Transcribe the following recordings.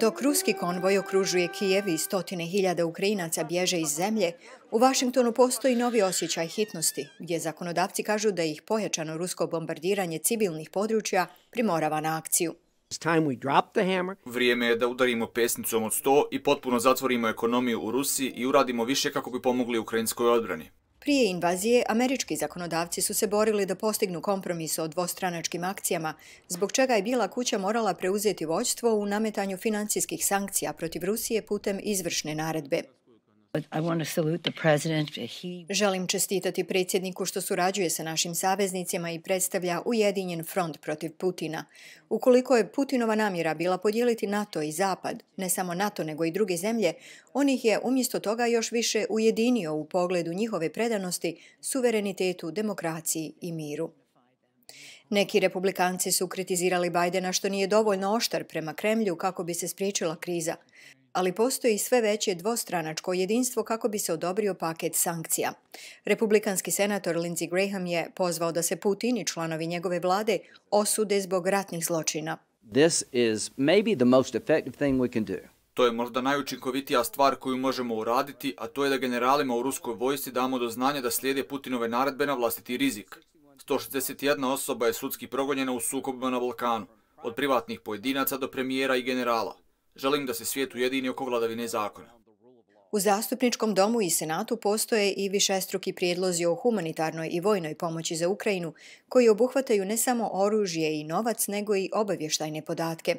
Dok ruski konvoj okružuje Kijev i stotine hiljada Ukrajinaca bježe iz zemlje, u Vašingtonu postoji novi osjećaj hitnosti, gdje zakonodavci kažu da ih pojačano rusko bombardiranje civilnih područja primorava na akciju. Vrijeme je da udarimo pesnicom od sto i potpuno zatvorimo ekonomiju u Rusiji i uradimo više kako bi pomogli ukrajinskoj odbrani. Prije invazije, američki zakonodavci su se borili da postignu kompromis o dvostranačkim akcijama, zbog čega je Bila kuća morala preuzeti voćstvo u nametanju financijskih sankcija protiv Rusije putem izvršne naredbe. Želim čestitati predsjedniku što surađuje sa našim saveznicima i predstavlja Ujedinjen front protiv Putina. Ukoliko je Putinova namjera bila podijeliti NATO i Zapad, ne samo NATO nego i druge zemlje, on ih je umjesto toga još više ujedinio u pogledu njihove predanosti, suverenitetu, demokraciji i miru. Neki republikanci su kritizirali Bajdena što nije dovoljno oštar prema Kremlju kako bi se spriječila kriza ali postoji sve veće dvostranačko jedinstvo kako bi se odobrio paket sankcija. Republikanski senator Lindsey Graham je pozvao da se Putin i članovi njegove vlade osude zbog ratnih zločina. This is maybe the most effective thing we can do. To je možda najučinkovitija stvar koju možemo uraditi, a to je da generalima u ruskoj vojsci damo do znanja da slijede Putinove naredbe na vlastiti rizik. 161 osoba je sudski progonjena u sukobima na Balkanu, od privatnih pojedinaca do premijera i generala. Želim da se svijet ujedini oko vladavine zakona. U zastupničkom domu i senatu postoje i višestruki prijedlozi o humanitarnoj i vojnoj pomoći za Ukrajinu, koji obuhvataju ne samo oružje i novac, nego i obavještajne podatke.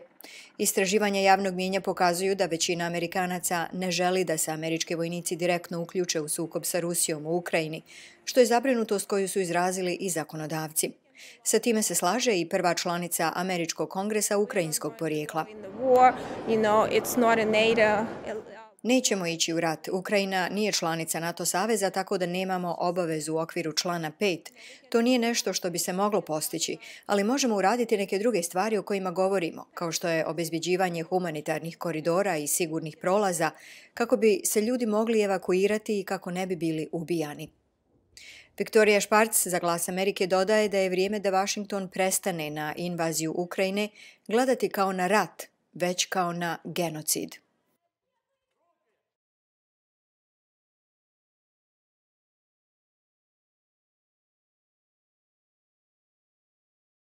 Istraživanja javnog mjenja pokazuju da većina Amerikanaca ne želi da se američke vojnici direktno uključe u sukob sa Rusijom u Ukrajini, što je zabrinutost koju su izrazili i zakonodavci. Sa time se slaže i prva članica Američkog kongresa ukrajinskog porijekla. Nećemo ići u rat. Ukrajina nije članica NATO Saveza, tako da nemamo obavezu u okviru člana 5. To nije nešto što bi se moglo postići, ali možemo uraditi neke druge stvari o kojima govorimo, kao što je obezbiđivanje humanitarnih koridora i sigurnih prolaza, kako bi se ljudi mogli evakuirati i kako ne bi bili ubijani. Viktorija Šparc za glas Amerike dodaje da je vrijeme da Washington prestane na invaziju Ukrajine gledati kao na rat, već kao na genocid.